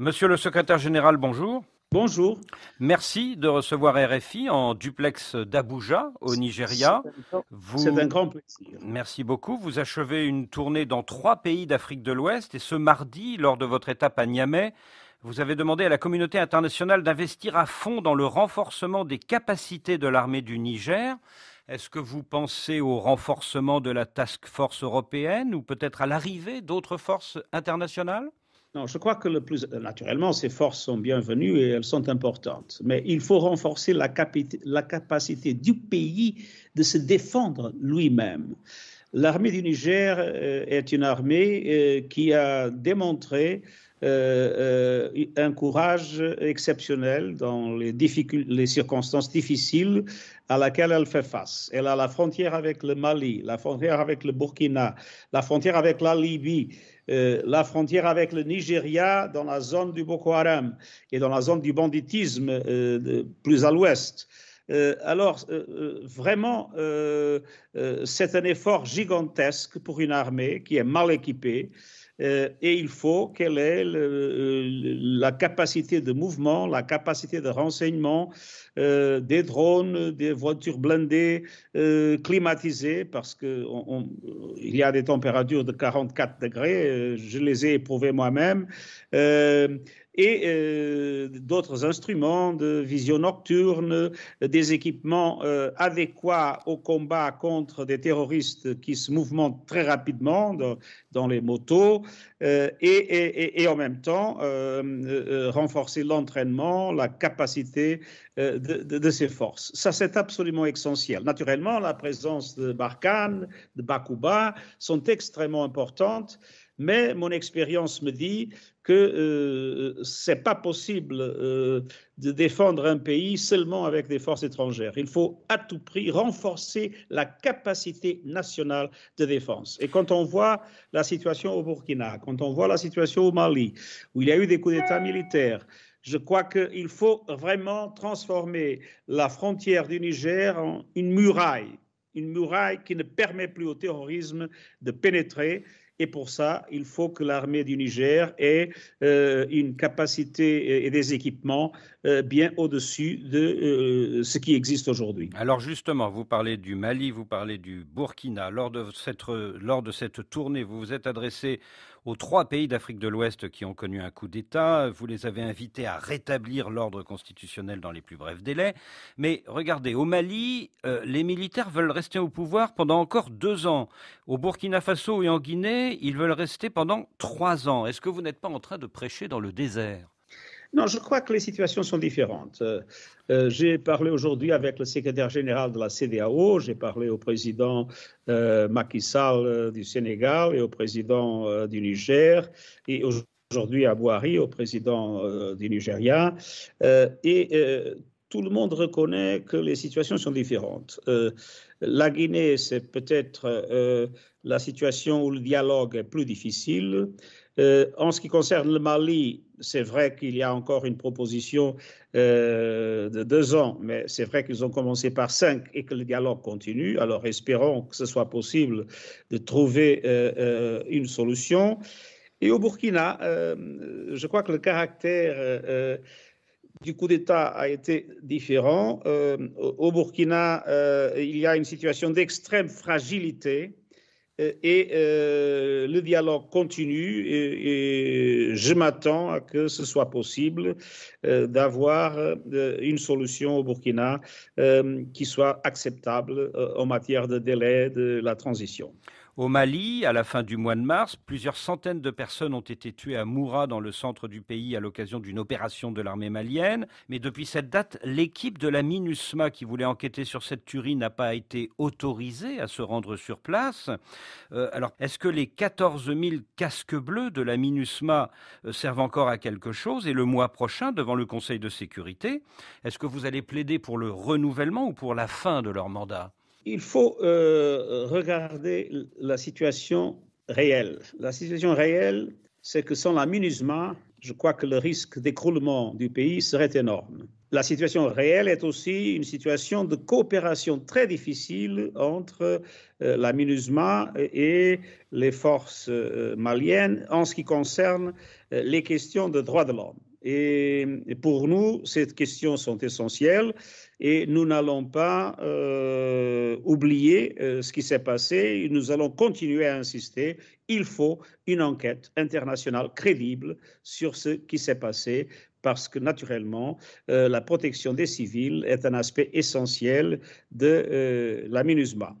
Monsieur le secrétaire général, bonjour. Bonjour. Merci de recevoir RFI en duplex d'Abuja, au Nigeria. C'est un grand plaisir. Merci beaucoup. Vous achevez une tournée dans trois pays d'Afrique de l'Ouest et ce mardi, lors de votre étape à Niamey, vous avez demandé à la communauté internationale d'investir à fond dans le renforcement des capacités de l'armée du Niger. Est-ce que vous pensez au renforcement de la task force européenne ou peut-être à l'arrivée d'autres forces internationales non, je crois que le plus naturellement, ces forces sont bienvenues et elles sont importantes. Mais il faut renforcer la, la capacité du pays de se défendre lui-même. L'armée du Niger euh, est une armée euh, qui a démontré euh, euh, un courage exceptionnel dans les, circonstances difficiles à laquelle elle fait face. Elle a la frontière avec le Mali, la frontière avec le Burkina, la frontière avec la Libye, euh, la frontière avec le Nigeria dans la zone du Boko Haram et dans la zone du banditisme plus à l'ouest. alors, vraiment, c'est un effort gigantesque pour une armée qui est mal équipée, euh, et il faut qu'elle ait euh, la capacité de mouvement, la capacité de renseignement euh, des drones, des voitures blindées, climatisées, parce qu'il y a des températures de 44 degrés, je les ai éprouvées moi-même, et euh, d'autres instruments de vision nocturne, des équipements euh, adéquats au combat contre des terroristes qui se mouvementent très rapidement dans, les motos, euh, et, en même temps renforcer l'entraînement, la capacité de, ces forces. Ça, c'est absolument essentiel. Naturellement, la présence de Barkhane, de Bakuba sont extrêmement importantes mais mon expérience me dit que euh, ce n'est pas possible euh, de défendre un pays seulement avec des forces étrangères. Il faut à tout prix renforcer la capacité nationale de défense. Et quand on voit la situation au Burkina, quand on voit la situation au Mali, où il y a eu des coups d'État militaires, je crois qu'il faut vraiment transformer la frontière du Niger en une muraille, une muraille qui ne permet plus au terrorisme de pénétrer et pour ça, il faut que l'armée du Niger ait euh, une capacité euh, et des équipements euh, bien au-dessus de ce qui existe aujourd'hui. Alors justement, vous parlez du Mali, vous parlez du Burkina. Lors de cette, lors de cette tournée, vous vous êtes adressé aux trois pays d'Afrique de l'Ouest qui ont connu un coup d'État. Vous les avez invités à rétablir l'ordre constitutionnel dans les plus brefs délais. Mais regardez, au Mali, les militaires veulent rester au pouvoir pendant encore deux ans. Au Burkina Faso et en Guinée, ils veulent rester pendant trois ans. Est-ce que vous n'êtes pas en train de prêcher dans le désert non, je crois que les situations sont différentes. Euh, euh, j'ai parlé aujourd'hui avec le secrétaire général de la CDAO, j'ai parlé au président euh, Macky Sall euh, du Sénégal et au président du Niger, et aujourd'hui à Boari, au président du Nigeria. et tout le monde reconnaît que les situations sont différentes. Euh, la Guinée, c'est peut-être euh, la situation où le dialogue est plus difficile. Euh, en ce qui concerne le Mali, c'est vrai qu'il y a encore une proposition de deux ans, mais c'est vrai qu'ils ont commencé par cinq et que le dialogue continue. Alors espérons que ce soit possible de trouver une solution. Et au Burkina, je crois que le caractère du coup d'État a été différent. Euh, au Burkina, euh, il y a une situation d'extrême fragilité euh, et le dialogue continue et je m'attends à que ce soit possible d'avoir une solution au Burkina qui soit acceptable en matière de délai de la transition. Au Mali, à la fin du mois de mars, plusieurs centaines de personnes ont été tuées à Moura, dans le centre du pays, à l'occasion d'une opération de l'armée malienne. Mais depuis cette date, l'équipe de la MINUSMA qui voulait enquêter sur cette tuerie n'a pas été autorisée à se rendre sur place. Euh, alors, est-ce que les 14 000 casques bleus de la MINUSMA euh, servent encore à quelque chose Et le mois prochain, devant le Conseil de sécurité, est-ce que vous allez plaider pour le renouvellement ou pour la fin de leur mandat il faut euh, regarder la situation réelle. La situation réelle, c'est que sans la MINUSMA, je crois que le risque d'écroulement du pays serait énorme. La situation réelle est aussi une situation de coopération très difficile entre euh, la MINUSMA et les forces euh, maliennes en ce qui concerne les questions de droits de l'homme. Et pour nous, ces questions sont essentielles et nous n'allons pas euh, oublier euh, ce qui s'est passé. Nous allons continuer à insister. Il faut une enquête internationale crédible sur ce qui s'est passé parce que naturellement, euh, la protection des civils est un aspect essentiel de la MINUSMA.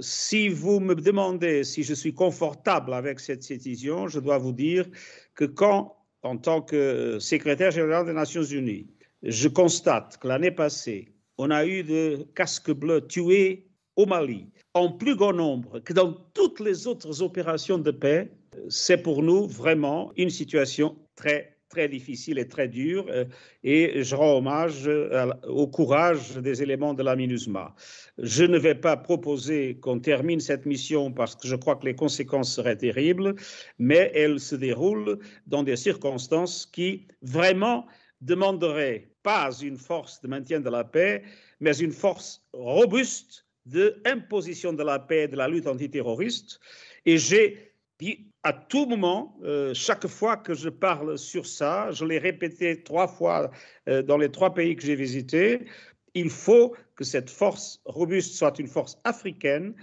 si vous me demandez si je suis confortable avec cette décision, je dois vous dire que quand en tant que secrétaire général des Nations Unies, je constate que l'année passée, on a eu de casques bleus tués au Mali en plus grand nombre que dans toutes les autres opérations de paix. Euh, c'est pour nous vraiment une situation très très difficile et très dur, euh, et je rends hommage euh, au courage des éléments de la MINUSMA. Je ne vais pas proposer qu'on termine cette mission parce que je crois que les conséquences seraient terribles, mais elle se déroule dans des circonstances qui vraiment demanderaient pas une force de maintien de la paix, mais une force robuste de imposition de la paix et de la lutte antiterroriste. Et j'ai puis à tout moment, euh, chaque fois que je parle sur ça, je l'ai répété trois fois euh, dans les trois pays que j'ai visités, il faut que cette force robuste soit une force africaine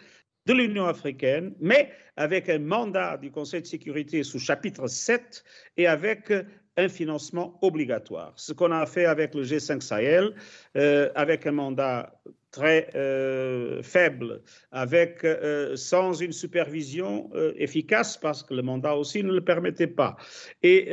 de l'Union africaine, mais avec un mandat du Conseil de sécurité sous chapitre 7 et avec un financement obligatoire. Ce qu'on a fait avec le G5 Sahel, euh, avec un mandat très euh, faible, avec, euh, sans une supervision euh, efficace, parce que le mandat aussi ne le permettait pas, et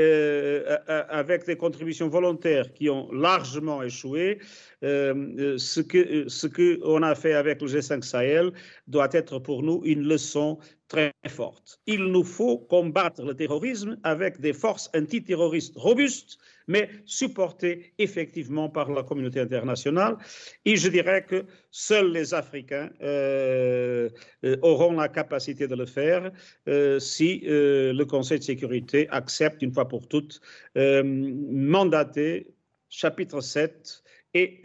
avec des contributions volontaires qui ont largement échoué, ce que ce qu'on a fait avec le G5 Sahel doit être pour nous une leçon très forte. Il nous faut combattre le terrorisme avec des forces antiterroristes robustes, mais supportées effectivement par la communauté internationale. Et je dirais que seuls les Africains euh, euh, auront la capacité de le faire euh, si le Conseil de sécurité accepte une fois pour toutes mandater chapitre 7 et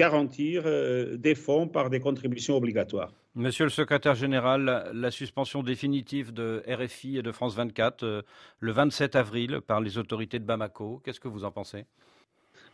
garantir des fonds par des contributions obligatoires. Monsieur le secrétaire général, la suspension définitive de RFI et de France 24 euh, le 27 avril par les autorités de Bamako, qu'est-ce que vous en pensez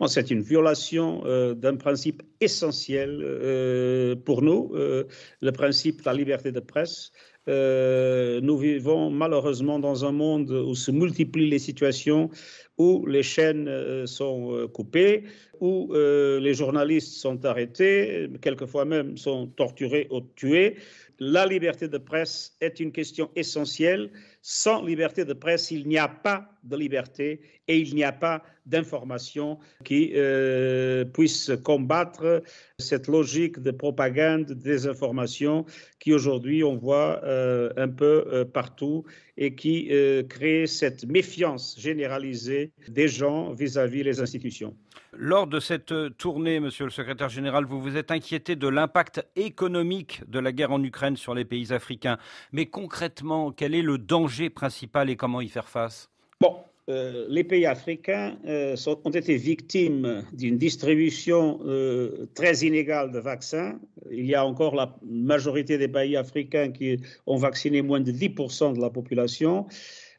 c'est une violation euh, d'un principe essentiel euh, pour nous, le principe de la liberté de presse, euh, nous vivons malheureusement dans un monde où se multiplient les situations, où les chaînes euh, sont euh, coupées, où les journalistes sont arrêtés, quelquefois même sont torturés ou tués. La liberté de presse est une question essentielle sans liberté de presse, il n'y a pas de liberté et il n'y a pas d'information qui euh, puisse combattre cette logique de propagande, de désinformation qui aujourd'hui on voit euh, un peu euh, partout et qui euh, crée cette méfiance généralisée des gens vis-à-vis des les institutions. Lors de cette tournée, Monsieur le Secrétaire général, vous vous êtes inquiété de l'impact économique de la guerre en Ukraine sur les pays africains. Mais concrètement, quel est le danger principal et comment y faire face Bon, euh, les pays africains euh, ont été victimes d'une distribution euh, très inégale de vaccins. Il y a encore la majorité des pays africains qui ont vacciné moins de 10% de la population.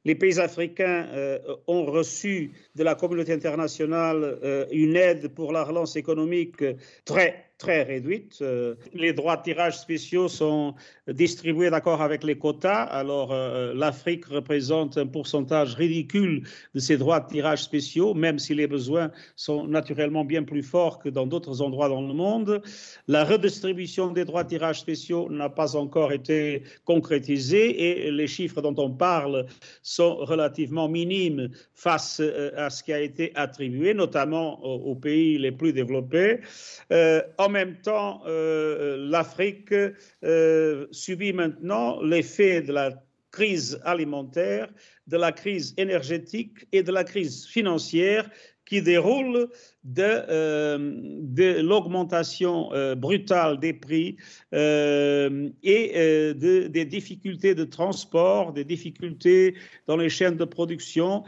Les pays africains euh, ont reçu de la communauté internationale euh, une aide pour la relance économique très, très réduite. Euh, les droits de tirage spéciaux sont distribués d'accord avec les quotas. Alors, l'Afrique représente un pourcentage ridicule de ces droits de tirage spéciaux, même si les besoins sont naturellement bien plus forts que dans d'autres endroits dans le monde. La redistribution des droits de tirage spéciaux n'a pas encore été concrétisée et les chiffres dont on parle sont relativement minimes face euh, à ce qui a été attribué, notamment aux, pays les plus développés. Euh, en même temps, euh, l'Afrique subit maintenant l'effet de la crise alimentaire, de la crise énergétique et de la crise financière qui déroule euh, de, l'augmentation euh, brutale des prix euh, et des difficultés de transport, des difficultés dans les chaînes de production.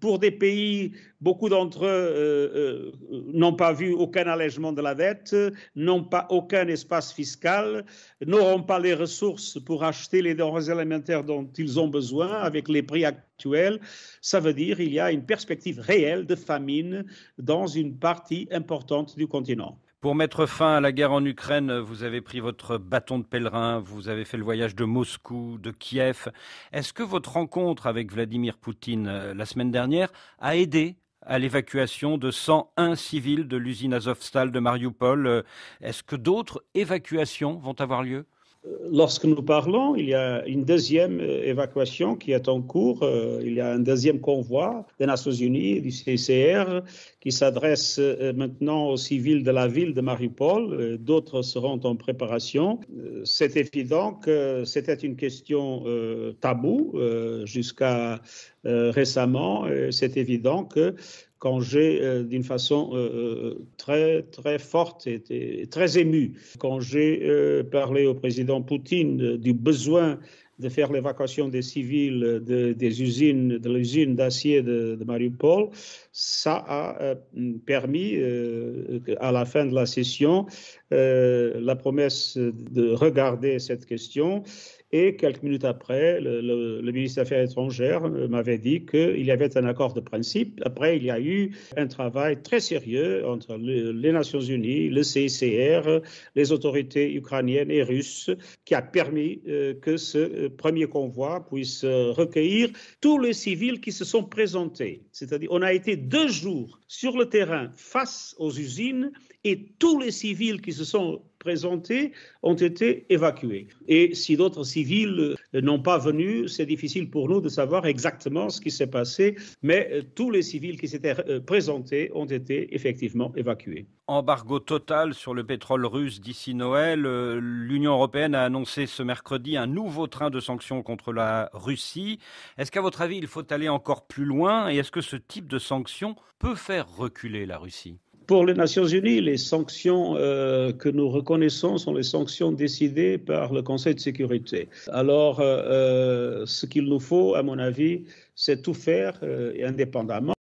pour des pays, beaucoup d'entre eux n'ont pas vu aucun allègement de la dette, n'ont pas aucun espace fiscal, n'auront pas les ressources pour acheter les denrées alimentaires dont ils ont besoin avec les prix actuels. Ça veut dire qu'il y a une perspective réelle de famine dans une partie importante du continent. Pour mettre fin à la guerre en Ukraine, vous avez pris votre bâton de pèlerin, vous avez fait le voyage de Moscou, de Kiev. Est-ce que votre rencontre avec Vladimir Poutine euh, la semaine dernière a aidé à l'évacuation de 101 civils de l'usine Azovstal de Mariupol euh, Est-ce que d'autres évacuations vont avoir lieu Lorsque nous parlons, il y a une deuxième euh, évacuation qui est en cours. Euh, il y a un deuxième convoi des Nations Unies, du CCR, qui s'adresse euh, maintenant aux civils de la ville de Mariupol. D'autres seront en préparation. C'est évident que c'était une question taboue jusqu'à euh, récemment, c'est évident que quand j'ai, euh, d'une façon euh, très, très forte et, très émue, quand j'ai parlé au président Poutine du besoin de faire l'évacuation des civils de, des usines, de l'usine d'acier de, Mariupol. Ça a permis, à la fin de la session, la promesse de regarder cette question et quelques minutes après, le, ministre des Affaires étrangères euh, m'avait dit qu'il y avait un accord de principe. Après, il y a eu un travail très sérieux entre les Nations Unies, le CICR, les autorités ukrainiennes et russes, qui a permis euh, que ce euh, premier convoi puisse recueillir tous les civils qui se sont présentés. C'est-à-dire, on a été deux jours sur le terrain face aux usines et tous les civils qui se sont présentés ont été évacués. Et si d'autres civils euh, n'ont pas venu, c'est difficile pour nous de savoir exactement ce qui s'est passé, mais euh, tous les civils qui s'étaient euh, présentés ont été effectivement évacués. Embargo total sur le pétrole russe d'ici Noël. L'Union européenne a annoncé ce mercredi un nouveau train de sanctions contre la Russie. Est-ce qu'à votre avis, il faut aller encore plus loin et est-ce que ce type de sanctions peut faire reculer la Russie pour les Nations Unies, les sanctions euh, que nous reconnaissons sont les sanctions décidées par le Conseil de sécurité. Alors, euh, euh, ce qu'il nous faut, à mon avis, c'est tout faire, indépendamment